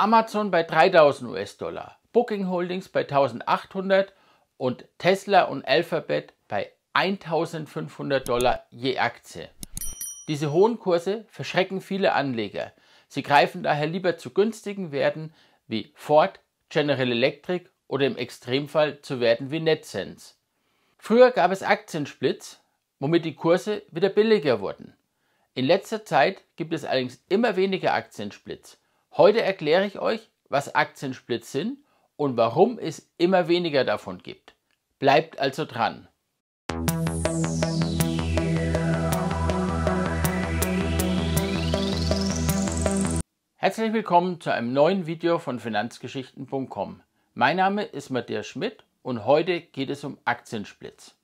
Amazon bei 3000 US-Dollar, Booking Holdings bei 1800 und Tesla und Alphabet bei 1500 Dollar je Aktie. Diese hohen Kurse verschrecken viele Anleger. Sie greifen daher lieber zu günstigen Werten wie Ford, General Electric oder im Extremfall zu Werten wie NetSense. Früher gab es Aktiensplits, womit die Kurse wieder billiger wurden. In letzter Zeit gibt es allerdings immer weniger Aktiensplits Heute erkläre ich euch, was Aktiensplits sind und warum es immer weniger davon gibt. Bleibt also dran. Herzlich willkommen zu einem neuen Video von finanzgeschichten.com. Mein Name ist Matthias Schmidt und heute geht es um Aktiensplits.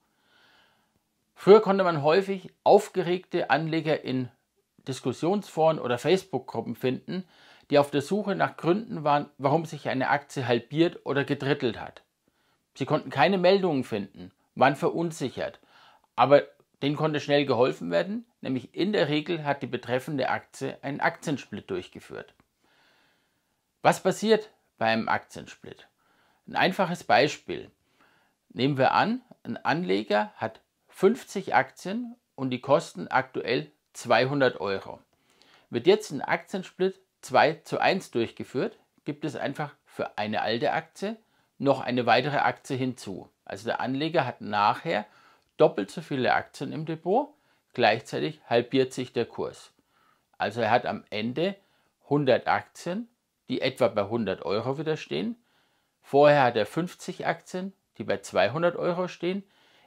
Früher konnte man häufig aufgeregte Anleger in Diskussionsforen oder Facebook-Gruppen finden, die auf der Suche nach Gründen waren, warum sich eine Aktie halbiert oder gedrittelt hat. Sie konnten keine Meldungen finden, waren verunsichert, aber denen konnte schnell geholfen werden, nämlich in der Regel hat die betreffende Aktie einen Aktiensplit durchgeführt. Was passiert bei einem Aktiensplit? Ein einfaches Beispiel. Nehmen wir an, ein Anleger hat 50 Aktien und die kosten aktuell 200 Euro. Wird jetzt ein Aktiensplit 2 zu 1 durchgeführt, gibt es einfach für eine alte Aktie noch eine weitere Aktie hinzu. Also der Anleger hat nachher doppelt so viele Aktien im Depot, gleichzeitig halbiert sich der Kurs. Also er hat am Ende 100 Aktien, die etwa bei 100 Euro wieder stehen. Vorher hat er 50 Aktien, die bei 200 Euro stehen.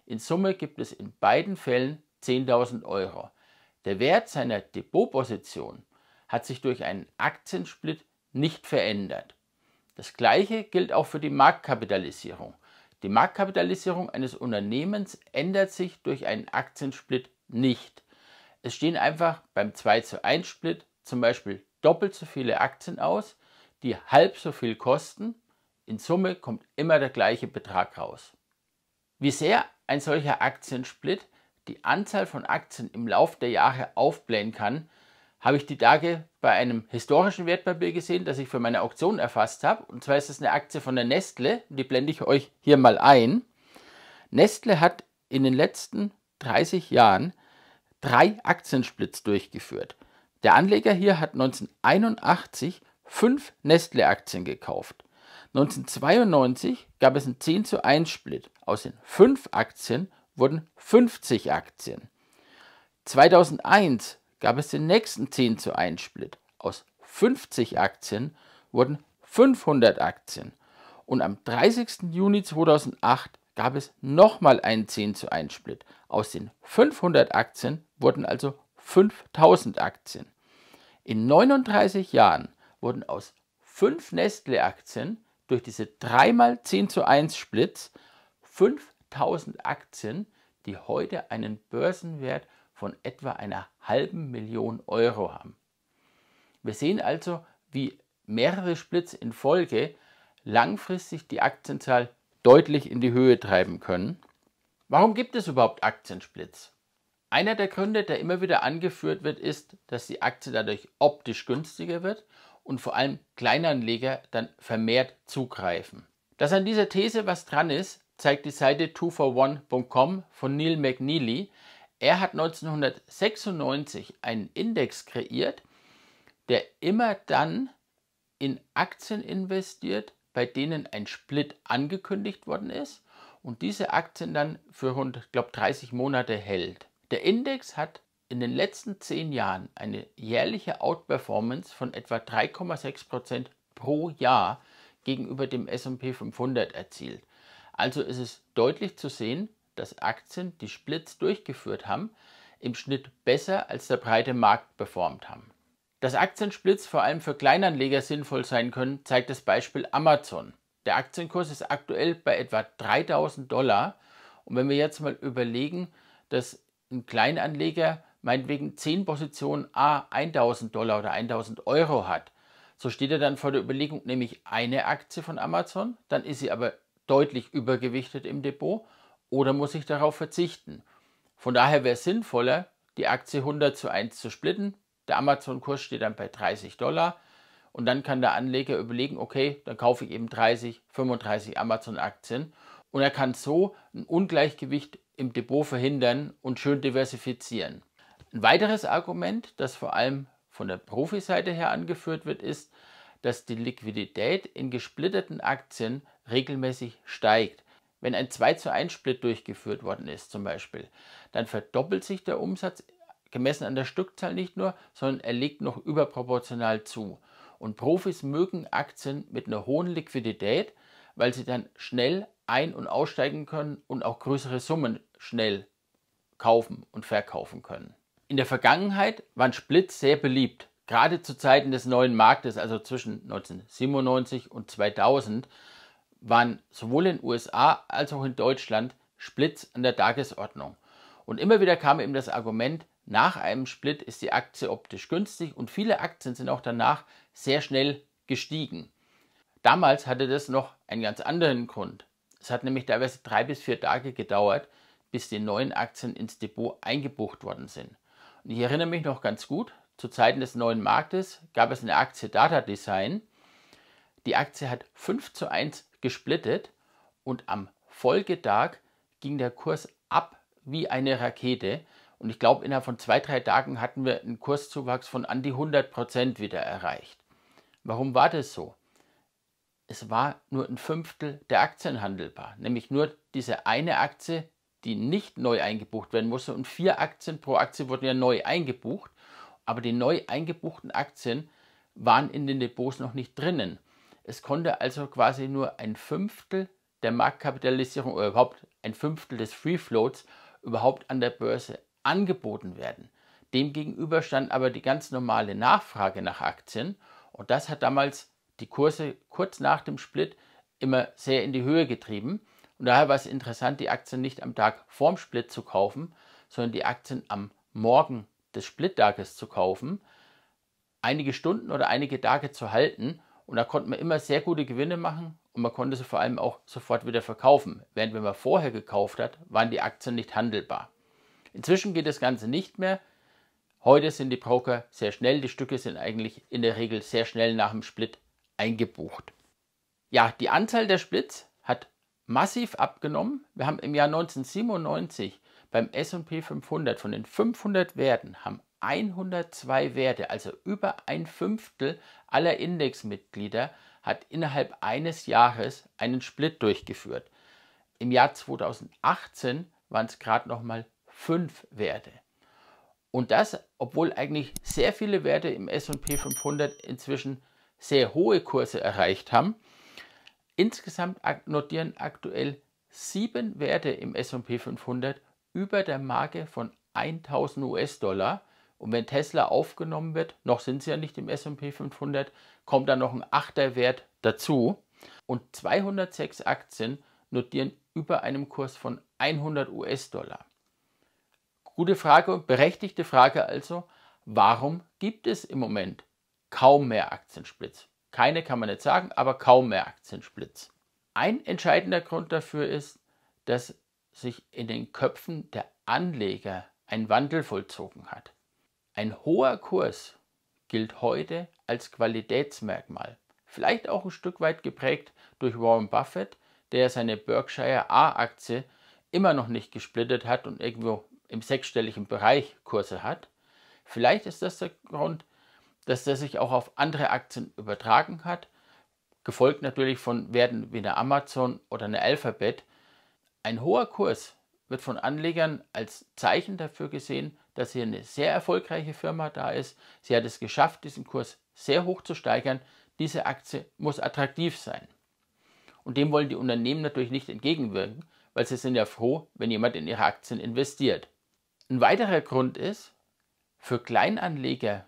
In Summe gibt es in beiden Fällen 10.000 Euro. Der Wert seiner Depotposition hat sich durch einen Aktiensplit nicht verändert. Das gleiche gilt auch für die Marktkapitalisierung. Die Marktkapitalisierung eines Unternehmens ändert sich durch einen Aktiensplit nicht. Es stehen einfach beim 2 zu 1 Split zum Beispiel doppelt so viele Aktien aus, die halb so viel kosten. In Summe kommt immer der gleiche Betrag raus. Wie sehr ein solcher Aktiensplit die Anzahl von Aktien im Lauf der Jahre aufblähen kann, habe ich die Tage bei einem historischen Wertpapier gesehen, das ich für meine Auktion erfasst habe. Und zwar ist das eine Aktie von der Nestle. Die blende ich euch hier mal ein. Nestle hat in den letzten 30 Jahren drei Aktiensplits durchgeführt. Der Anleger hier hat 1981 fünf Nestle-Aktien gekauft. 1992 gab es einen 10 zu 1 Split. Aus den fünf Aktien wurden 50 Aktien. 2001 gab es den nächsten 10 zu 1 Split. Aus 50 Aktien wurden 500 Aktien. Und am 30. Juni 2008 gab es nochmal einen 10 zu 1 Split. Aus den 500 Aktien wurden also 5000 Aktien. In 39 Jahren wurden aus 5 Nestle-Aktien durch diese 3 mal 10 zu 1 Splits 5000 Aktien, die heute einen Börsenwert von von etwa einer halben Million Euro haben. Wir sehen also, wie mehrere Splits in Folge langfristig die Aktienzahl deutlich in die Höhe treiben können. Warum gibt es überhaupt Aktiensplits? Einer der Gründe, der immer wieder angeführt wird, ist, dass die Aktie dadurch optisch günstiger wird und vor allem Kleinanleger dann vermehrt zugreifen. Dass an dieser These was dran ist, zeigt die Seite 2for1.com von Neil McNeely, er hat 1996 einen Index kreiert, der immer dann in Aktien investiert, bei denen ein Split angekündigt worden ist und diese Aktien dann für rund, glaube 30 Monate hält. Der Index hat in den letzten 10 Jahren eine jährliche Outperformance von etwa 3,6% pro Jahr gegenüber dem S&P 500 erzielt. Also ist es deutlich zu sehen, dass Aktien, die Splits durchgeführt haben, im Schnitt besser als der breite Markt performt haben. Dass Aktiensplits vor allem für Kleinanleger sinnvoll sein können, zeigt das Beispiel Amazon. Der Aktienkurs ist aktuell bei etwa 3000 Dollar und wenn wir jetzt mal überlegen, dass ein Kleinanleger meinetwegen 10 Positionen A 1000 Dollar oder 1000 Euro hat, so steht er dann vor der Überlegung, nämlich eine Aktie von Amazon, dann ist sie aber deutlich übergewichtet im Depot oder muss ich darauf verzichten? Von daher wäre es sinnvoller, die Aktie 100 zu 1 zu splitten. Der Amazon-Kurs steht dann bei 30 Dollar und dann kann der Anleger überlegen, okay, dann kaufe ich eben 30, 35 Amazon-Aktien und er kann so ein Ungleichgewicht im Depot verhindern und schön diversifizieren. Ein weiteres Argument, das vor allem von der Profiseite her angeführt wird, ist, dass die Liquidität in gesplitterten Aktien regelmäßig steigt. Wenn ein 2 zu 1 Split durchgeführt worden ist zum Beispiel, dann verdoppelt sich der Umsatz gemessen an der Stückzahl nicht nur, sondern er legt noch überproportional zu. Und Profis mögen Aktien mit einer hohen Liquidität, weil sie dann schnell ein- und aussteigen können und auch größere Summen schnell kaufen und verkaufen können. In der Vergangenheit waren Splits sehr beliebt, gerade zu Zeiten des neuen Marktes, also zwischen 1997 und 2000 waren sowohl in den USA als auch in Deutschland Splits an der Tagesordnung. Und immer wieder kam eben das Argument, nach einem Split ist die Aktie optisch günstig und viele Aktien sind auch danach sehr schnell gestiegen. Damals hatte das noch einen ganz anderen Grund. Es hat nämlich teilweise drei bis vier Tage gedauert, bis die neuen Aktien ins Depot eingebucht worden sind. Und ich erinnere mich noch ganz gut, zu Zeiten des neuen Marktes gab es eine Aktie Data Design. Die Aktie hat 5 zu 1 gesplittet und am Folgetag ging der Kurs ab wie eine Rakete. Und ich glaube, innerhalb von zwei, drei Tagen hatten wir einen Kurszuwachs von an die 100 Prozent wieder erreicht. Warum war das so? Es war nur ein Fünftel der Aktien handelbar, nämlich nur diese eine Aktie, die nicht neu eingebucht werden musste. Und vier Aktien pro Aktie wurden ja neu eingebucht, aber die neu eingebuchten Aktien waren in den Depots noch nicht drinnen. Es konnte also quasi nur ein Fünftel der Marktkapitalisierung oder überhaupt ein Fünftel des Free Floats überhaupt an der Börse angeboten werden. Demgegenüber stand aber die ganz normale Nachfrage nach Aktien und das hat damals die Kurse kurz nach dem Split immer sehr in die Höhe getrieben. Und daher war es interessant, die Aktien nicht am Tag vorm Split zu kaufen, sondern die Aktien am Morgen des Splittages zu kaufen, einige Stunden oder einige Tage zu halten und da konnte man immer sehr gute Gewinne machen und man konnte sie vor allem auch sofort wieder verkaufen. Während wenn man vorher gekauft hat, waren die Aktien nicht handelbar. Inzwischen geht das Ganze nicht mehr. Heute sind die Broker sehr schnell, die Stücke sind eigentlich in der Regel sehr schnell nach dem Split eingebucht. Ja, die Anzahl der Splits hat massiv abgenommen. Wir haben im Jahr 1997 beim SP 500 von den 500 Werten haben 102 Werte, also über ein Fünftel aller Indexmitglieder, hat innerhalb eines Jahres einen Split durchgeführt. Im Jahr 2018 waren es gerade nochmal fünf Werte. Und das, obwohl eigentlich sehr viele Werte im SP 500 inzwischen sehr hohe Kurse erreicht haben. Insgesamt notieren aktuell sieben Werte im SP 500 über der Marke von 1000 US-Dollar und wenn Tesla aufgenommen wird, noch sind sie ja nicht im SP 500, kommt dann noch ein achter Wert dazu. Und 206 Aktien notieren über einem Kurs von 100 US-Dollar. Gute Frage, berechtigte Frage also, warum gibt es im Moment kaum mehr Aktiensplits? Keine kann man nicht sagen, aber kaum mehr Aktiensplits. Ein entscheidender Grund dafür ist, dass sich in den Köpfen der Anleger ein Wandel vollzogen hat. Ein hoher Kurs gilt heute als Qualitätsmerkmal, vielleicht auch ein Stück weit geprägt durch Warren Buffett, der seine Berkshire A-Aktie immer noch nicht gesplittet hat und irgendwo im sechsstelligen Bereich Kurse hat. Vielleicht ist das der Grund, dass er sich auch auf andere Aktien übertragen hat, gefolgt natürlich von Werten wie einer Amazon oder einer Alphabet. Ein hoher Kurs wird von Anlegern als Zeichen dafür gesehen, dass hier eine sehr erfolgreiche Firma da ist. Sie hat es geschafft, diesen Kurs sehr hoch zu steigern. Diese Aktie muss attraktiv sein. Und dem wollen die Unternehmen natürlich nicht entgegenwirken, weil sie sind ja froh, wenn jemand in ihre Aktien investiert. Ein weiterer Grund ist, für Kleinanleger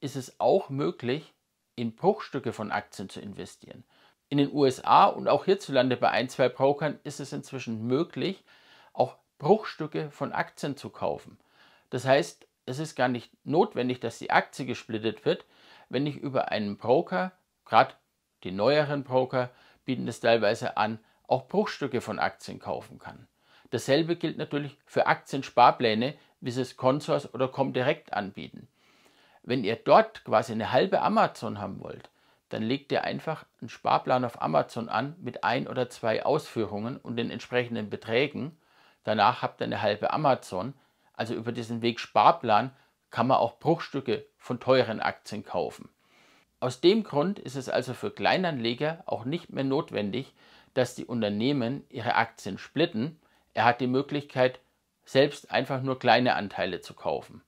ist es auch möglich, in Bruchstücke von Aktien zu investieren. In den USA und auch hierzulande bei ein, zwei Brokern ist es inzwischen möglich, auch Bruchstücke von Aktien zu kaufen. Das heißt, es ist gar nicht notwendig, dass die Aktie gesplittet wird, wenn ich über einen Broker, gerade die neueren Broker bieten es teilweise an, auch Bruchstücke von Aktien kaufen kann. Dasselbe gilt natürlich für Aktiensparpläne, wie sie es Consors oder Comdirect anbieten. Wenn ihr dort quasi eine halbe Amazon haben wollt, dann legt ihr einfach einen Sparplan auf Amazon an mit ein oder zwei Ausführungen und den entsprechenden Beträgen. Danach habt ihr eine halbe Amazon also über diesen Weg Sparplan, kann man auch Bruchstücke von teuren Aktien kaufen. Aus dem Grund ist es also für Kleinanleger auch nicht mehr notwendig, dass die Unternehmen ihre Aktien splitten. Er hat die Möglichkeit, selbst einfach nur kleine Anteile zu kaufen.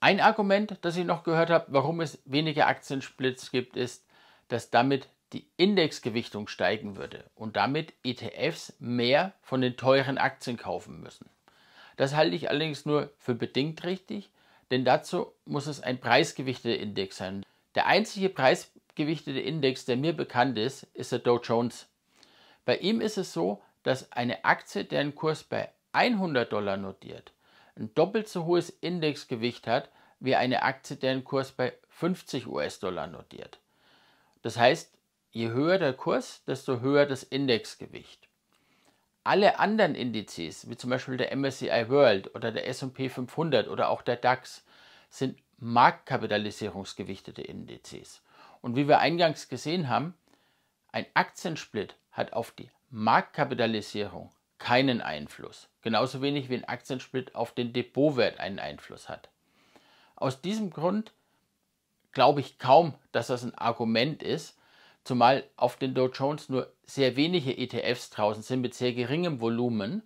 Ein Argument, das ich noch gehört habe, warum es weniger Aktiensplits gibt, ist, dass damit die Indexgewichtung steigen würde und damit ETFs mehr von den teuren Aktien kaufen müssen. Das halte ich allerdings nur für bedingt richtig, denn dazu muss es ein preisgewichteter Index sein. Der einzige preisgewichtete Index, der mir bekannt ist, ist der Dow Jones. Bei ihm ist es so, dass eine Aktie, deren Kurs bei 100 Dollar notiert, ein doppelt so hohes Indexgewicht hat wie eine Aktie, deren Kurs bei 50 US-Dollar notiert. Das heißt, je höher der Kurs, desto höher das Indexgewicht alle anderen Indizes, wie zum Beispiel der MSCI World oder der SP 500 oder auch der DAX, sind marktkapitalisierungsgewichtete Indizes. Und wie wir eingangs gesehen haben, ein Aktiensplit hat auf die Marktkapitalisierung keinen Einfluss, genauso wenig wie ein Aktiensplit auf den Depotwert einen Einfluss hat. Aus diesem Grund glaube ich kaum, dass das ein Argument ist, zumal auf den Dow Jones nur sehr wenige ETFs draußen sind mit sehr geringem Volumen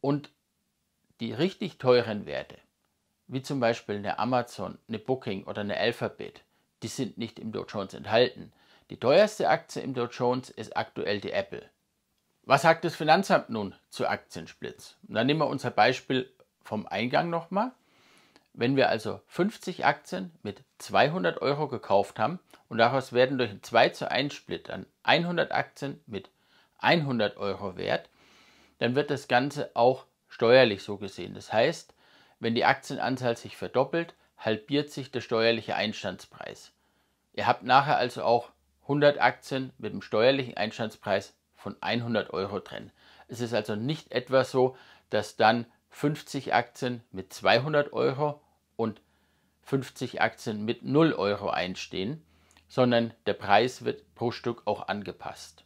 und die richtig teuren Werte, wie zum Beispiel eine Amazon, eine Booking oder eine Alphabet, die sind nicht im Dow Jones enthalten. Die teuerste Aktie im Dow Jones ist aktuell die Apple. Was sagt das Finanzamt nun zu Aktiensplits? Und dann nehmen wir unser Beispiel vom Eingang nochmal. Wenn wir also 50 Aktien mit 200 Euro gekauft haben und daraus werden durch einen 2 zu 1 Split dann 100 Aktien mit 100 Euro wert, dann wird das Ganze auch steuerlich so gesehen. Das heißt, wenn die Aktienanzahl sich verdoppelt, halbiert sich der steuerliche Einstandspreis. Ihr habt nachher also auch 100 Aktien mit einem steuerlichen Einstandspreis von 100 Euro drin. Es ist also nicht etwa so, dass dann 50 Aktien mit 200 Euro und 50 Aktien mit 0 Euro einstehen, sondern der Preis wird pro Stück auch angepasst.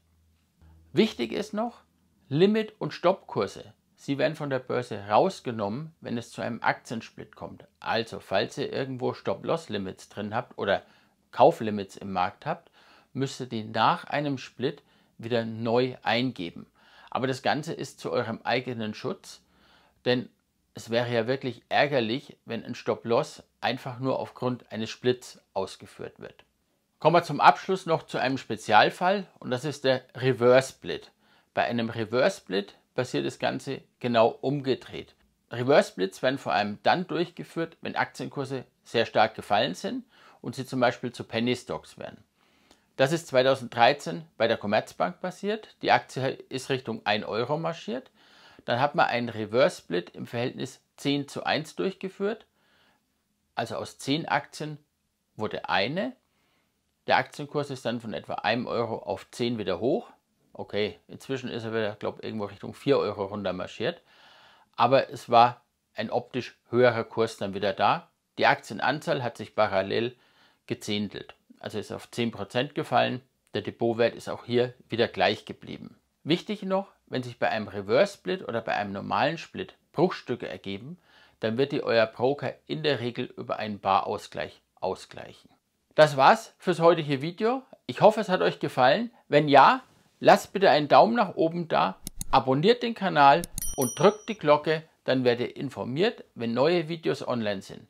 Wichtig ist noch, Limit- und Stoppkurse. Sie werden von der Börse rausgenommen, wenn es zu einem Aktiensplit kommt. Also, falls ihr irgendwo Stop-Loss-Limits drin habt oder Kauflimits im Markt habt, müsst ihr die nach einem Split wieder neu eingeben. Aber das Ganze ist zu eurem eigenen Schutz, denn es wäre ja wirklich ärgerlich, wenn ein Stop-Loss einfach nur aufgrund eines Splits ausgeführt wird. Kommen wir zum Abschluss noch zu einem Spezialfall und das ist der Reverse-Split. Bei einem Reverse-Split passiert das Ganze genau umgedreht. Reverse-Splits werden vor allem dann durchgeführt, wenn Aktienkurse sehr stark gefallen sind und sie zum Beispiel zu Penny-Stocks werden. Das ist 2013 bei der Commerzbank passiert. Die Aktie ist Richtung 1 Euro marschiert. Dann hat man einen Reverse Split im Verhältnis 10 zu 1 durchgeführt. Also aus 10 Aktien wurde eine. Der Aktienkurs ist dann von etwa 1 Euro auf 10 wieder hoch. Okay, inzwischen ist er wieder, glaube ich, irgendwo Richtung 4 Euro runter marschiert. Aber es war ein optisch höherer Kurs dann wieder da. Die Aktienanzahl hat sich parallel gezehntelt. Also ist auf 10% gefallen. Der Depotwert ist auch hier wieder gleich geblieben. Wichtig noch, wenn sich bei einem Reverse Split oder bei einem normalen Split Bruchstücke ergeben, dann wird die euer Broker in der Regel über einen Barausgleich ausgleichen. Das war's fürs heutige Video. Ich hoffe, es hat euch gefallen. Wenn ja, lasst bitte einen Daumen nach oben da, abonniert den Kanal und drückt die Glocke, dann werdet ihr informiert, wenn neue Videos online sind.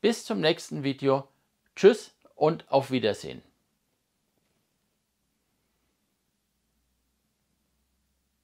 Bis zum nächsten Video. Tschüss und auf Wiedersehen.